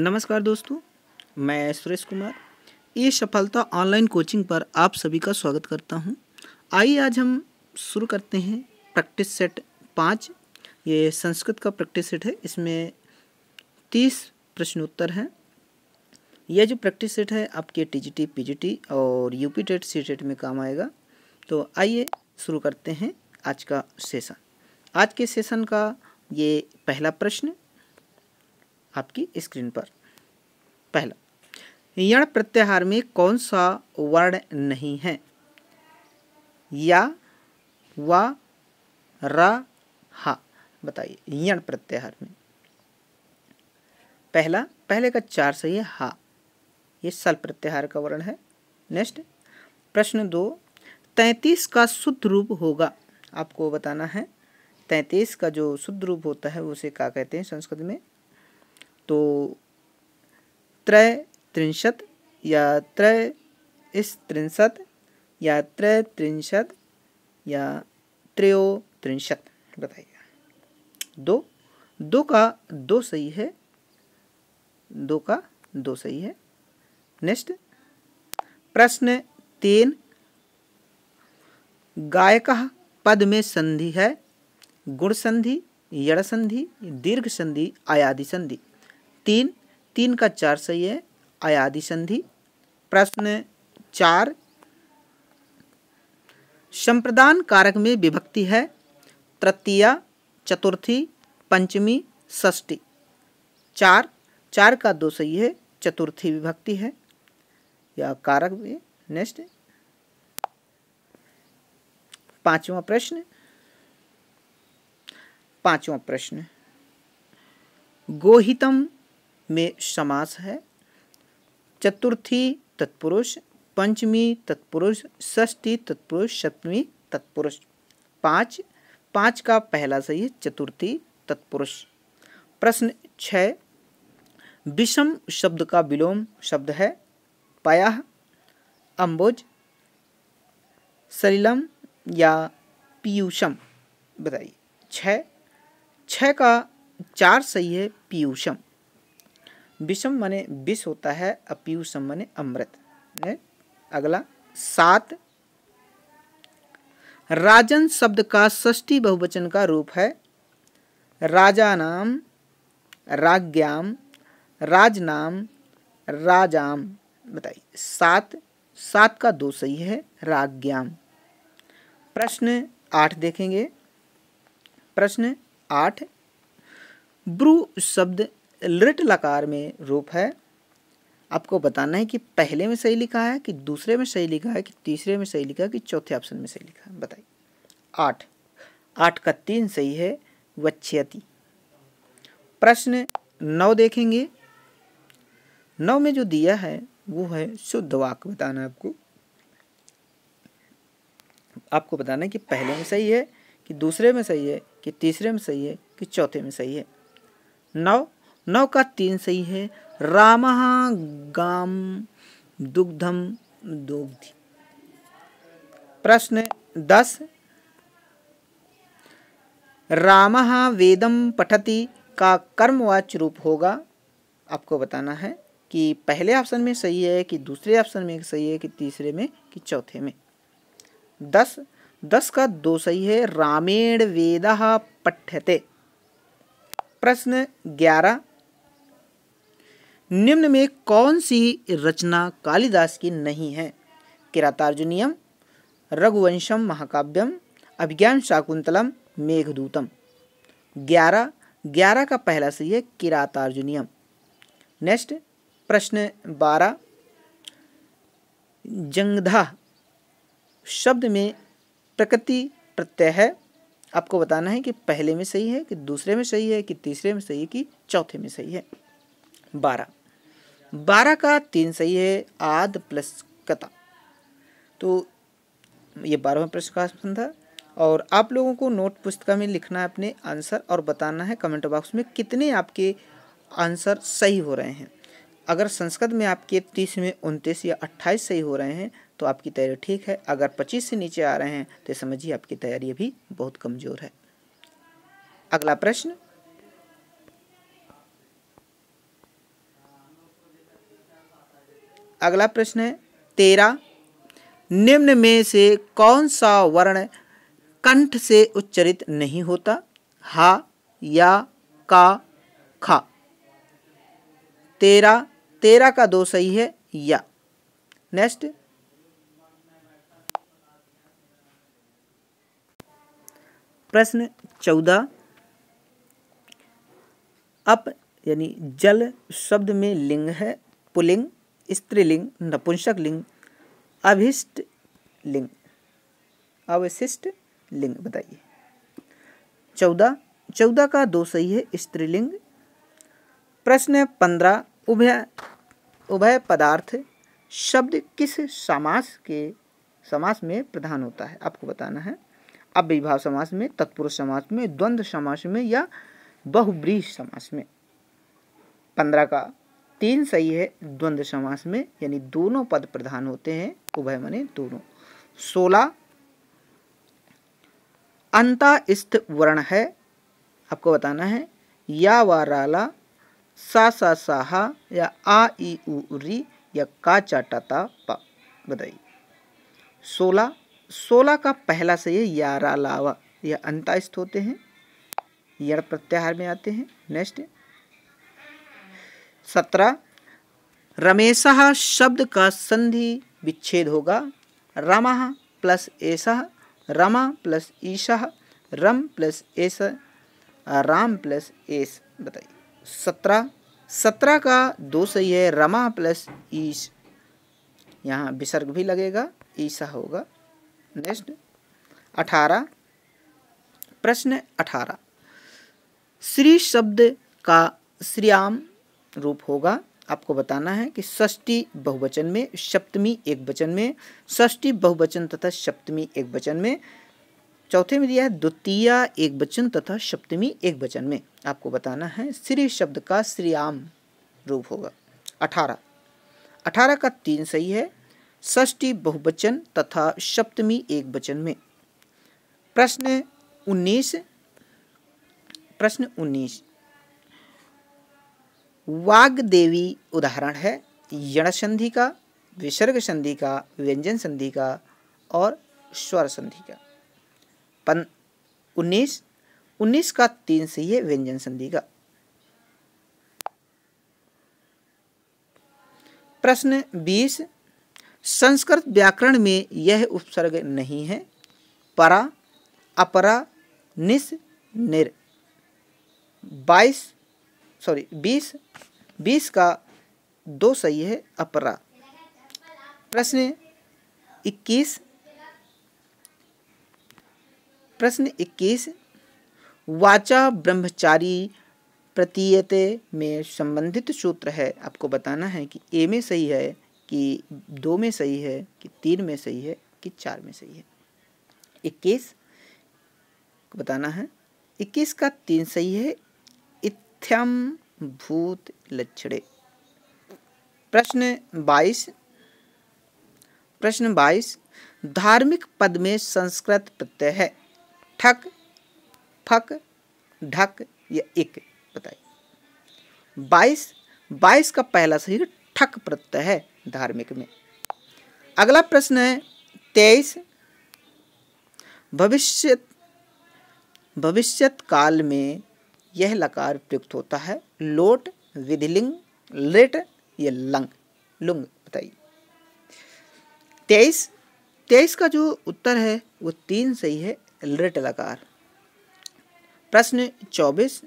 नमस्कार दोस्तों मैं सुरेश कुमार ये सफलता ऑनलाइन कोचिंग पर आप सभी का स्वागत करता हूं आइए आज हम शुरू करते हैं प्रैक्टिस सेट पाँच ये संस्कृत का प्रैक्टिस सेट है इसमें तीस प्रश्नोत्तर हैं यह जो प्रैक्टिस सेट है आपके टीजीटी पीजीटी और यूपी टेट सी टेट में काम आएगा तो आइए शुरू करते हैं आज का सेशन आज के सेशन का ये पहला प्रश्न आपकी स्क्रीन पर पहला यण प्रत्याहार में कौन सा वर्ण नहीं है या वा रा हा बताइए यण प्रत्याहार में पहला पहले का चार सही है हा ये सल प्रत्याहार का वर्ण है नेक्स्ट प्रश्न दो तैतीस का शुद्ध रूप होगा आपको बताना है तैंतीस का जो शुद्ध रूप होता है उसे क्या कहते हैं संस्कृत में तो त्रय त्रिंशत या त्रय इस त्रिंशत या त्रय त्रिंशत या त्रयो त्रिंशत बताइए दो दो का दो सही है दो का दो सही है नेक्स्ट प्रश्न तीन गाय का पद में संधि है गुण संधि यड़ संधि दीर्घ संधि आयादि संधि तीन तीन का चार सही है आयादि संधि प्रश्न चार संप्रदान कारक में विभक्ति है तृतीय चतुर्थी पंचमी षष्ठी चार चार का दो सही है चतुर्थी विभक्ति है या कारक में नेक्स्ट पांचवा प्रश्न पांचवा प्रश्न गोहितम में समास है चतुर्थी तत्पुरुष पंचमी तत्पुरुष षष्ठी तत्पुरुष सप्तमी तत्पुरुष पाँच पाँच का पहला सही है चतुर्थी तत्पुरुष प्रश्न छः विषम शब्द का विलोम शब्द है पाया अम्बुज सलिलम या पीयूषम बताइए छ छ का चार सही है पीयूषम विषम माने विष होता है अपीयूषम माने अमृत अगला सात राजन शब्द का षष्ठी बहुवचन का रूप है राजा नाम राज्ञाम राजनाम राजाम बताइए सात सात का दो सही है राज्ञाम प्रश्न आठ देखेंगे प्रश्न आठ ब्रू शब्द लिट लकार में रूप है आपको बताना है कि पहले में सही लिखा है कि दूसरे में सही लिखा है कि तीसरे में सही लिखा है कि चौथे ऑप्शन में सही लिखा है बताइए आठ आठ का तीन सही है वच्छयति प्रश्न नौ देखेंगे नौ में जो दिया है वो है शुद्ध वाक बताना है आपको आपको बताना है कि पहले में सही है कि दूसरे में सही है कि तीसरे में सही है कि चौथे में सही है नौ नौ का तीन सही है राम गाम दुग्धम दुग्धि प्रश्न दस राम वेदम पठति का कर्मवाच रूप होगा आपको बताना है कि पहले ऑप्शन में सही है कि दूसरे ऑप्शन में सही है कि तीसरे में कि चौथे में दस दस का दो सही है रामेण वेद पठ्यते प्रश्न ग्यारह निम्न में कौन सी रचना कालिदास की नहीं है किरातार्जुनियम रघुवंशम महाकाव्यम अभिज्ञान शाकुंतलम मेघदूतम ग्यारह ग्यारह का पहला सही है किरातार्जुनियम नेक्स्ट प्रश्न बारह जंगधा शब्द में प्रकृति प्रत्यय है आपको बताना है कि पहले में सही है कि दूसरे में सही है कि तीसरे में सही है कि चौथे में सही है बारह बारह का तीन सही है आद प्लस कता तो ये बारहवा प्रश्न का ऑप्शन था और आप लोगों को नोट पुस्तिका में लिखना है अपने आंसर और बताना है कमेंट बॉक्स में कितने आपके आंसर सही हो रहे हैं अगर संस्कृत में आपके तीस में उनतीस या अट्ठाईस सही हो रहे हैं तो आपकी तैयारी ठीक है अगर पच्चीस से नीचे आ रहे हैं तो समझिए आपकी तैयारी अभी बहुत कमज़ोर है अगला प्रश्न अगला प्रश्न है तेरा निम्न में से कौन सा वर्ण कंठ से उच्चरित नहीं होता हा या का खा तेरा तेरा का दो सही है या नेक्स्ट प्रश्न चौदह अप यानी जल शब्द में लिंग है पुलिंग स्त्रीलिंग नपुंसक लिंग अभिष्ट लिंग अवशिष्ट लिंग बताइए चौदह चौदह का दो सही है स्त्रीलिंग प्रश्न पंद्रह उभय उभय पदार्थ शब्द किस समास के समास में प्रधान होता है आपको बताना है अविभाव समास में तत्पुरुष समास में द्वंद्व समास में या बहुब्रीह समास में पंद्रह का तीन सही है द्वंद्व समास में यानी दोनों पद प्रधान होते हैं उभय मने दोनों सोलह अंतास्थ वर्ण है आपको बताना है या व राला सा सा साहा या आ ई उ री या का चाटा ता पा बताइए सोलह सोलह का पहला सही है यारा लावा या अंतास्थ होते हैं यण प्रत्याहार में आते हैं नेक्स्ट सत्रह रमेश शब्द का संधि विच्छेद होगा रम प्लस एस रम प्लस ईशः रम प्लस एस राम प्लस एस बताइए सत्रह सत्रह का दो सही है रमा प्लस ईश यहाँ विसर्ग भी लगेगा ईसा होगा नेक्स्ट अठारह प्रश्न अठारह श्री शब्द का श्रीआम रूप होगा आपको बताना है कि षष्टी बहुवचन में सप्तमी एक वचन में षष्टी बहुवचन तथा सप्तमी एक वचन में चौथे में दिया है द्वितीय एक वचन तथा सप्तमी एक वचन में आपको बताना है श्री शब्द का श्रीआम रूप होगा अठारह अठारह का तीन सही है ष्ठी बहुवचन तथा सप्तमी एक वचन में प्रश्न उन्नीस प्रश्न उन्नीस देवी उदाहरण है यण संधि का विसर्ग संधि का व्यंजन संधि का और स्वर संधि का पन उन्नीस उन्नीस का तीन से ये व्यंजन संधि का प्रश्न बीस संस्कृत व्याकरण में यह उपसर्ग नहीं है परा अपरा निस निर बाईस सॉरी बीस बीस का दो सही है अपरा प्रश्न इक्कीस प्रश्न इक्कीस वाचा ब्रह्मचारी प्रतीयते में संबंधित सूत्र है आपको बताना है कि ए में सही है कि दो में सही है कि तीन में सही है कि चार में सही है इक्कीस बताना है इक्कीस का तीन सही है मिथ्यम भूत लक्षणे प्रश्न बाईस प्रश्न बाईस धार्मिक पद में संस्कृत प्रत्यय है ठक फक ढक या एक बताइए बाईस बाईस का पहला सही ठक प्रत्यय है धार्मिक में अगला प्रश्न है तेईस भविष्य भविष्यत काल में यह लकार प्रयुक्त होता है लोट विधिलिंग लिट ये लंग लुंग बताइए तेईस तेईस का जो उत्तर है वो तीन सही है लिट लकार प्रश्न चौबीस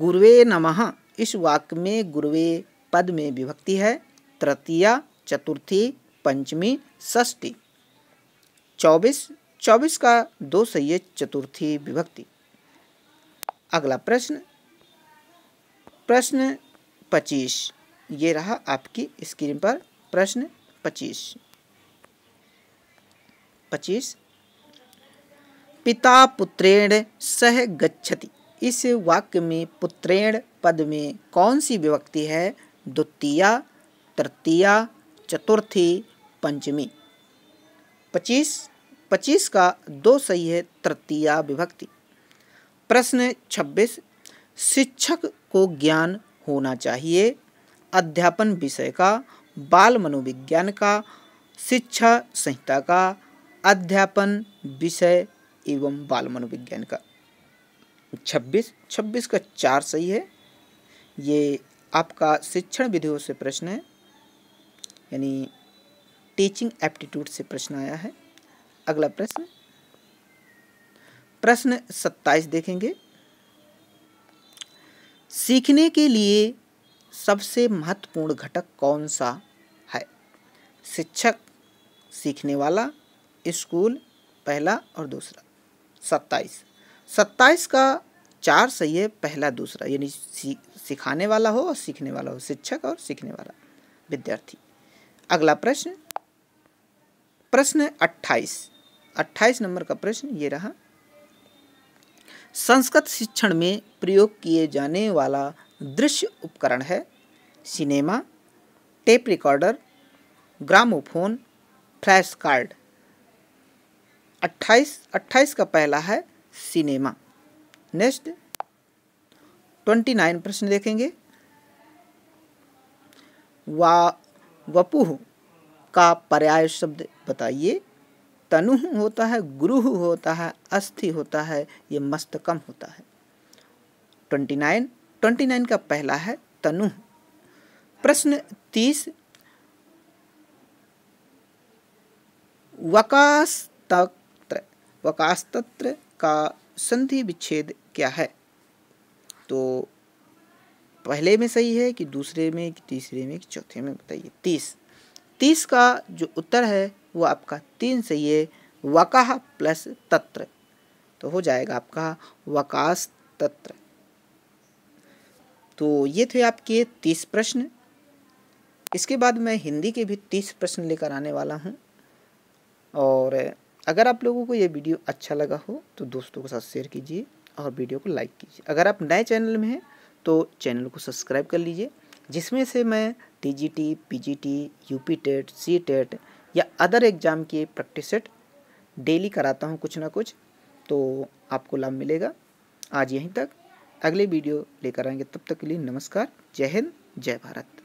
गुरुवे नमः इस वाक्य में गुरुवे पद में विभक्ति है तृतीया चतुर्थी पंचमी षष्ठी चौबीस चौबीस का दो सही है चतुर्थी विभक्ति अगला प्रश्न प्रश्न पच्चीस ये रहा आपकी स्क्रीन पर प्रश्न पच्चीस पच्चीस पिता पुत्रेण सह गच्छति इस वाक्य में पुत्रेण पद में कौन सी विभक्ति है द्वितीया तृतीया चतुर्थी पंचमी पच्चीस पच्चीस का दो सही है तृतीया विभक्ति प्रश्न छब्बीस शिक्षक को ज्ञान होना चाहिए अध्यापन विषय का बाल मनोविज्ञान का शिक्षा संहिता का अध्यापन विषय एवं बाल मनोविज्ञान का छब्बीस छब्बीस का चार सही है ये आपका शिक्षण विधियों से प्रश्न है यानी टीचिंग एप्टीट्यूड से प्रश्न आया है अगला प्रश्न प्रश्न सत्ताईस देखेंगे सीखने के लिए सबसे महत्वपूर्ण घटक कौन सा है शिक्षक सीखने वाला स्कूल पहला और दूसरा सत्ताईस सत्ताईस का चार सही है पहला दूसरा यानी सिखाने वाला हो और सीखने वाला हो शिक्षक और सीखने वाला विद्यार्थी अगला प्रश्न प्रश्न अट्ठाईस अट्ठाईस नंबर का प्रश्न ये रहा संस्कृत शिक्षण में प्रयोग किए जाने वाला दृश्य उपकरण है cinema tape recorder gramophone flash card अट्ठाईस अट्ठाईस का पहला है सिनेमा नेक्स्ट ट्वेंटी नाइन प्रश्न देखेंगे वा वपुह का पर्याय शब्द बताइए तनु होता है गुरु होता है अस्थि होता है ये मस्तकम होता है ट्वेंटी नाइन ट्वेंटी नाइन का पहला है तनु प्रश्न तीस वकास्तत्र वकास्तत्र का संधि विच्छेद क्या है तो पहले में सही है कि दूसरे में कि तीसरे में कि चौथे में बताइए तीस तीस का जो उत्तर है वो आपका तीन से ये वकाह प्लस तत्र तो हो जाएगा आपका वकास तत्र तो ये थे आपके तीस प्रश्न इसके बाद मैं हिंदी के भी तीस प्रश्न लेकर आने वाला हूँ और अगर आप लोगों को ये वीडियो अच्छा लगा हो तो दोस्तों के साथ शेयर कीजिए और वीडियो को लाइक कीजिए अगर आप नए चैनल में हैं तो चैनल को सब्सक्राइब कर लीजिए जिसमें से मैं T G T P G T U P TET C TET या अदर एग्ज़ाम की प्रैक्टिस सेट डेली कराता हूँ कुछ ना कुछ तो आपको लाभ मिलेगा आज यहीं तक अगले वीडियो लेकर आएंगे तब तक के लिए नमस्कार जय हिंद जय भारत